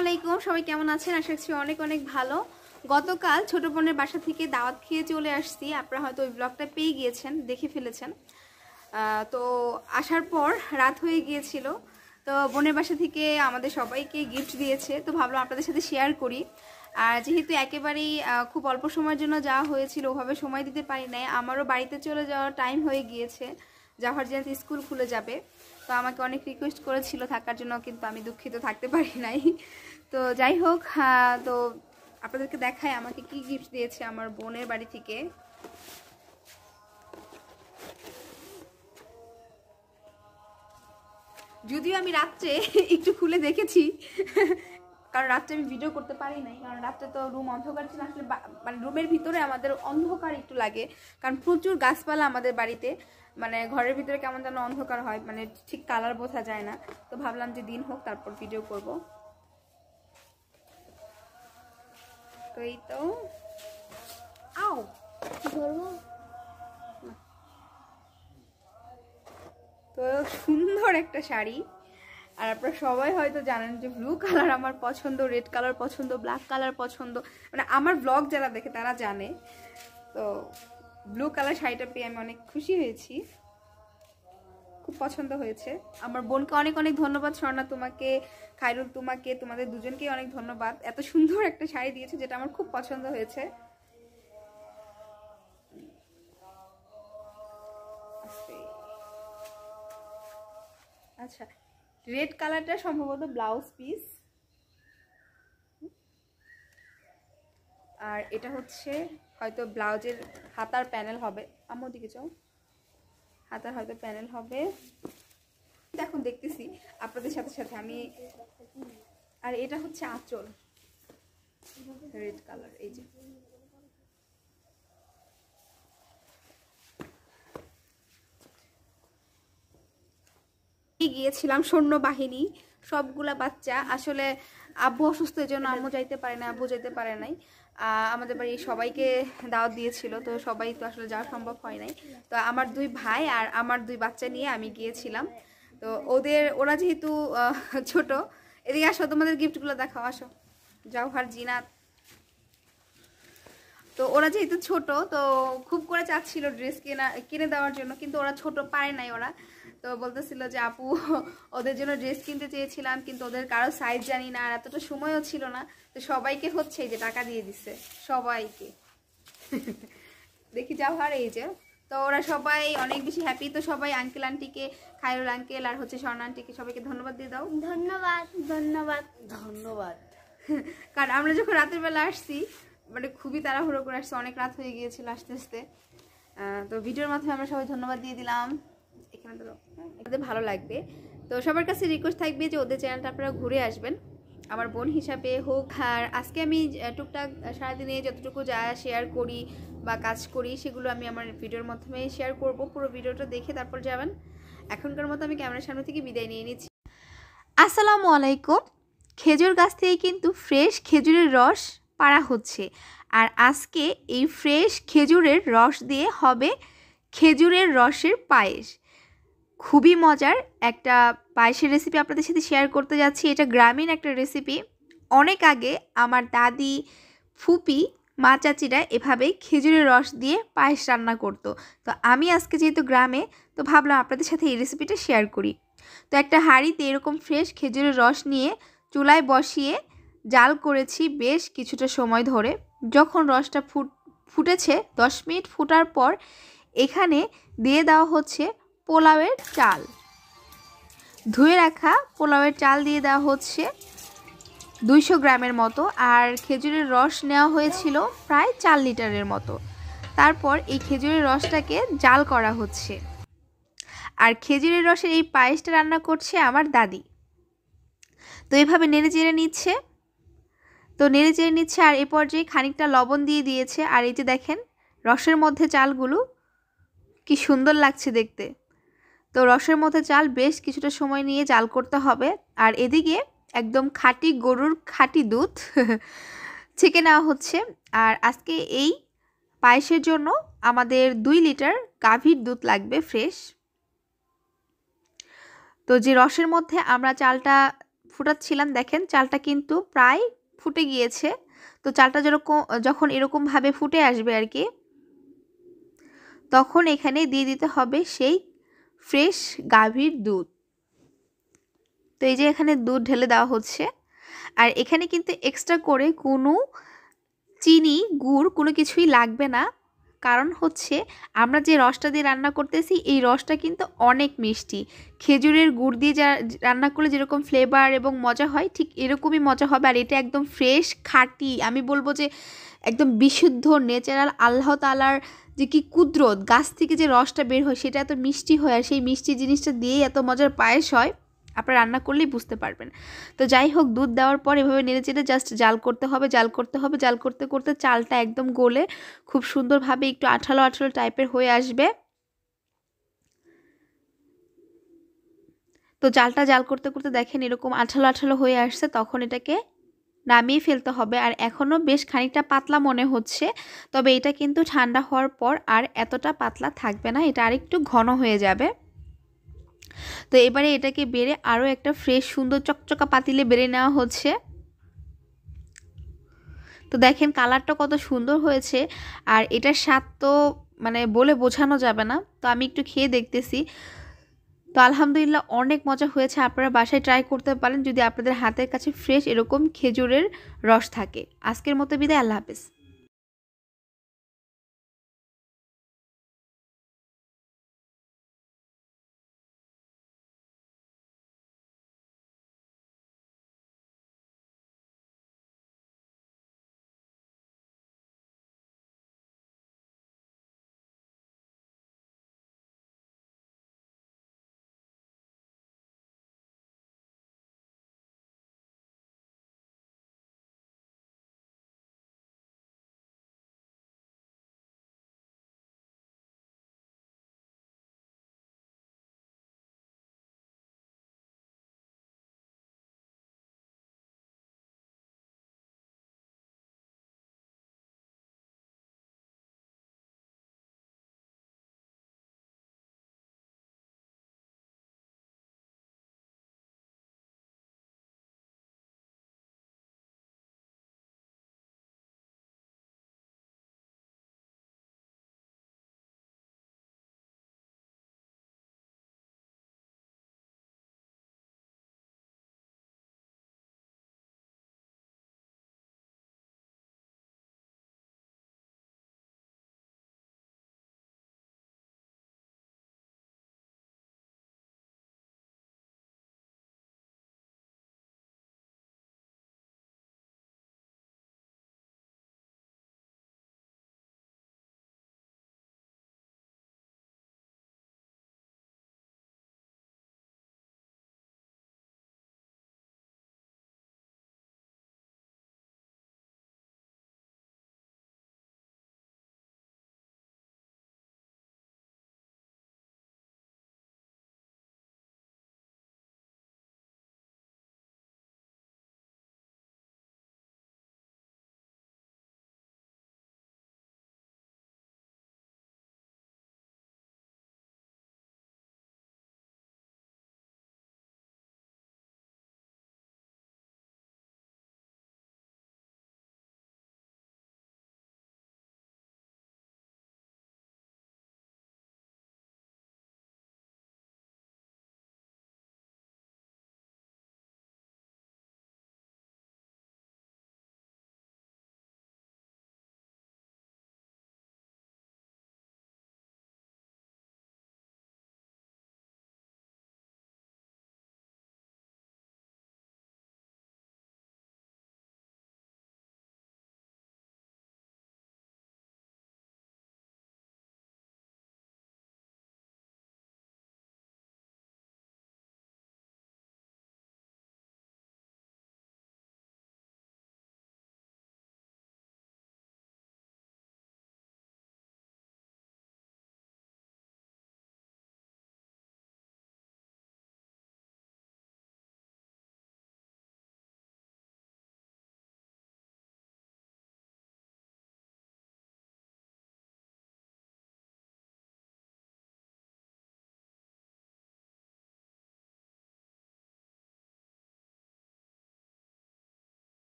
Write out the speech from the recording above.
আলাইকুম সবাই কেমন আছেন আশা করছি অনেক অনেক ভালো গতকাল ছোট বোনের বাসা থেকে দাওয়াত খেয়ে চলে আসছি আপনারা হয়তো ওই ব্লগটা পেয়ে গিয়েছেন দেখে ফেলেছেন তো আসার পর রাত হয়ে গিয়েছিল তো বোনের বাসা থেকে আমাদের সবাইকে গিফট দিয়েছে তো ভাবলাম আপনাদের সাথে শেয়ার করি আর যেহেতু একেবারেই খুব অল্প সময়ের জন্য যাওয়া হয়েছিল ওভাবে সময় দিতে পারি নাই আমারও বাড়িতে চলে যাওয়ার টাইম হয়ে গিয়েছে যাওয়ার যেহেতু স্কুল খুলে যাবে তো আমাকে অনেক রিকোয়েস্ট করেছিল থাকার জন্য কিন্তু আমি দুঃখিত থাকতে পারি নাই তো যাই হোক তো আপনাদেরকে দেখায় আমাকে কি গিফট দিয়েছে আমার বোনের বাড়ি থেকে যদিও আমি রাত্রে একটু খুলে দেখেছি কারণ রাত্রে আমি ভিডিও করতে পারি নাই কারণ রাত্রে তো রুম অন্ধকার ছিল আসলে মানে রুমের ভিতরে আমাদের অন্ধকার একটু লাগে কারণ প্রচুর গাছপালা আমাদের বাড়িতে মানে ঘরের ভিতরে কেমন যেন অন্ধকার হয় মানে ঠিক কালার বোঝা যায় না তো ভাবলাম যে দিন হোক তারপর ভিডিও করব তো এই তো আও তো সুন্দর একটা শাড়ি আর আপনারা সবাই হয়তো জানেন যে ব্লু কালার আমার পছন্দ রেড কালার পছন্দ ব্ল্যাক কালার পছন্দ মানে আমার ব্লগ যারা দেখে তারা জানে তো ব্লু কালার শাড়িটা পেয়ে আমি অনেক খুশি হয়েছি খুব পছন্দ হয়েছে আমার বোনকে অনেক অনেক ধন্যবাদ স্বর্ণা তোমাকে খাইরুল তোমাকে তোমাদের দুজনকেই অনেক ধন্যবাদ এত সুন্দর একটা শাড়ি দিয়েছে যেটা আমার খুব পছন্দ হয়েছে আচ্ছা রেড কালারটা সম্ভবত ব্লাউজ পিস আর এটা হচ্ছে হয়তো ব্লাউজের হাতার প্যানেল হবে আমার দিকে চাও হাতার হয়তো প্যানেল হবে এখন দেখতেছি আপনাদের সাথে সাথে আমি আর এটা হচ্ছে আঁচল রেড কালার এই যে গিয়েছিলাম সৈন্যবাহিনী সবগুলা বাচ্চা আসলে আব্বু অসুস্থের জন্য আম্মু যাইতে পারে না আব্বু যেতে পারে নাই আমাদের বাড়ি সবাইকে দাওয়াত দিয়েছিল তো সবাই তো আসলে যাওয়া সম্ভব হয় নাই তো আমার দুই ভাই আর আমার দুই বাচ্চা নিয়ে আমি গিয়েছিলাম তো ওদের ওরা যেহেতু ছোট এদিকে আসো তোমাদের গিফটগুলো দেখাও আসো জওহার জিনাত তো ওরা যেহেতু ছোট তো খুব করে চাচ্ছিল ড্রেস কেনা কিনে দেওয়ার জন্য কিন্তু ওরা ছোট পায় নাই ওরা তো বলতেছিল যে আপু ওদের জন্য ড্রেস কিনতে চেয়েছিলাম কিন্তু ওদের কারো সাইজ জানি না আর এতটা সময়ও ছিল না তো সবাইকে হচ্ছে এই যে টাকা দিয়ে দিচ্ছে সবাইকে দেখি যাও হার এই যে তো ওরা সবাই অনেক বেশি হ্যাপি তো সবাই আঙ্কেল আন্টিকে খায়রুল আঙ্কেল আর হচ্ছে স্বর্ণ আন্টিকে সবাইকে ধন্যবাদ দিয়ে দাও ধন্যবাদ ধন্যবাদ ধন্যবাদ কারণ আমরা যখন রাতের বেলা আসছি মানে খুবই তাড়াহুড়ো করে আসছে অনেক রাত হয়ে গিয়েছিল আস্তে আস্তে তো ভিডিওর মাধ্যমে আমরা সবাই ধন্যবাদ দিয়ে দিলাম এখানে তো হ্যাঁ, ভালো লাগবে তো সবার কাছে রিকোয়েস্ট থাকবে যে ওদের চ্যানেলটা আপনারা ঘুরে আসবেন আমার বোন হিসাবে হোক আর আজকে আমি টুকটাক সারাদিনে যতটুকু যা শেয়ার করি বা কাজ করি সেগুলো আমি আমার ভিডিওর মাধ্যমে শেয়ার করব পুরো ভিডিওটা দেখে তারপর যাবেন এখনকার মতো আমি ক্যামেরার সামনে থেকে বিদায় নিয়ে নিচ্ছি আসসালামু আলাইকুম খেজুর গাছ থেকে কিন্তু ফ্রেশ খেজুরের রস পাড়া হচ্ছে আর আজকে এই ফ্রেশ খেজুরের রস দিয়ে হবে খেজুরের রসের পায়েস খুবই মজার একটা পায়েসের রেসিপি আপনাদের সাথে শেয়ার করতে যাচ্ছি এটা গ্রামীণ একটা রেসিপি অনেক আগে আমার দাদি ফুপি মা চাচিরা এভাবেই খেজুরের রস দিয়ে পায়েস রান্না করতো তো আমি আজকে যেহেতু গ্রামে তো ভাবলাম আপনাদের সাথে এই রেসিপিটা শেয়ার করি তো একটা হাঁড়িতে এরকম ফ্রেশ খেজুরের রস নিয়ে চুলায় বসিয়ে জাল করেছি বেশ কিছুটা সময় ধরে যখন রসটা ফুট ফুটেছে দশ মিনিট ফুটার পর এখানে দিয়ে দেওয়া হচ্ছে পোলাওয়ের চাল ধুয়ে রাখা পোলাওয়ের চাল দিয়ে দেওয়া হচ্ছে দুইশো গ্রামের মতো আর খেজুরের রস নেওয়া হয়েছিল প্রায় চার লিটারের মতো তারপর এই খেজুরের রসটাকে জাল করা হচ্ছে আর খেজুরের রসের এই পায়েসটা রান্না করছে আমার দাদি তো এভাবে নেড়ে চেড়ে নিচ্ছে তো নেড়ে চেড়ে নিচ্ছে আর এ পর্যায়ে খানিকটা লবণ দিয়ে দিয়েছে আর এই যে দেখেন রসের মধ্যে চালগুলো কি সুন্দর লাগছে দেখতে তো রসের মধ্যে চাল বেশ কিছুটা সময় নিয়ে জাল করতে হবে আর এদিকে একদম খাঁটি গরুর খাঁটি দুধ ছেঁকে নেওয়া হচ্ছে আর আজকে এই পায়েসের জন্য আমাদের দুই লিটার গাভীর দুধ লাগবে ফ্রেশ তো যে রসের মধ্যে আমরা চালটা ফুটাচ্ছিলাম দেখেন চালটা কিন্তু প্রায় ফুটে গিয়েছে তো চালটা যেরকম যখন এরকমভাবে ফুটে আসবে আর কি তখন এখানে দিয়ে দিতে হবে সেই ফ্রেশ গাভীর দুধ তো এই যে এখানে দুধ ঢেলে দেওয়া হচ্ছে আর এখানে কিন্তু এক্সট্রা করে কোনো চিনি গুড় কোনো কিছুই লাগবে না কারণ হচ্ছে আমরা যে রসটা দিয়ে রান্না করতেছি এই রসটা কিন্তু অনেক মিষ্টি খেজুরের গুড় দিয়ে যা রান্না করলে যেরকম ফ্লেভার এবং মজা হয় ঠিক এরকমই মজা হবে আর এটা একদম ফ্রেশ খাঁটি আমি বলবো যে একদম বিশুদ্ধ ন্যাচারাল আল্লাহ তালার যে কি কুদরত গাছ থেকে যে রসটা বের হয় সেটা এত মিষ্টি হয় আর সেই মিষ্টি জিনিসটা দিয়েই এত মজার পায়েস হয় আপনার রান্না করলেই বুঝতে পারবেন তো যাই হোক দুধ দেওয়ার পর এভাবে নেড়ে চেড়ে জাস্ট জাল করতে হবে জাল করতে হবে জাল করতে করতে চালটা একদম গলে খুব সুন্দরভাবে একটু আঠালো আঠালো টাইপের হয়ে আসবে তো জালটা জাল করতে করতে দেখেন এরকম আঠালো আঠালো হয়ে আসছে তখন এটাকে নামিয়ে ফেলতে হবে আর এখনও বেশ খানিকটা পাতলা মনে হচ্ছে তবে এটা কিন্তু ঠান্ডা হওয়ার পর আর এতটা পাতলা থাকবে না এটা আরেকটু ঘন হয়ে যাবে তো এবারে এটাকে বেড়ে আরও একটা ফ্রেশ সুন্দর চকচকা পাতিলে বেড়ে নেওয়া হচ্ছে তো দেখেন কালারটা কত সুন্দর হয়েছে আর এটার স্বাদ তো মানে বলে বোঝানো যাবে না তো আমি একটু খেয়ে দেখতেছি তো আলহামদুলিল্লাহ অনেক মজা হয়েছে আপনারা বাসায় ট্রাই করতে পারেন যদি আপনাদের হাতের কাছে ফ্রেশ এরকম খেজুরের রস থাকে আজকের মতো বিদায় আল্লাহ হাফেজ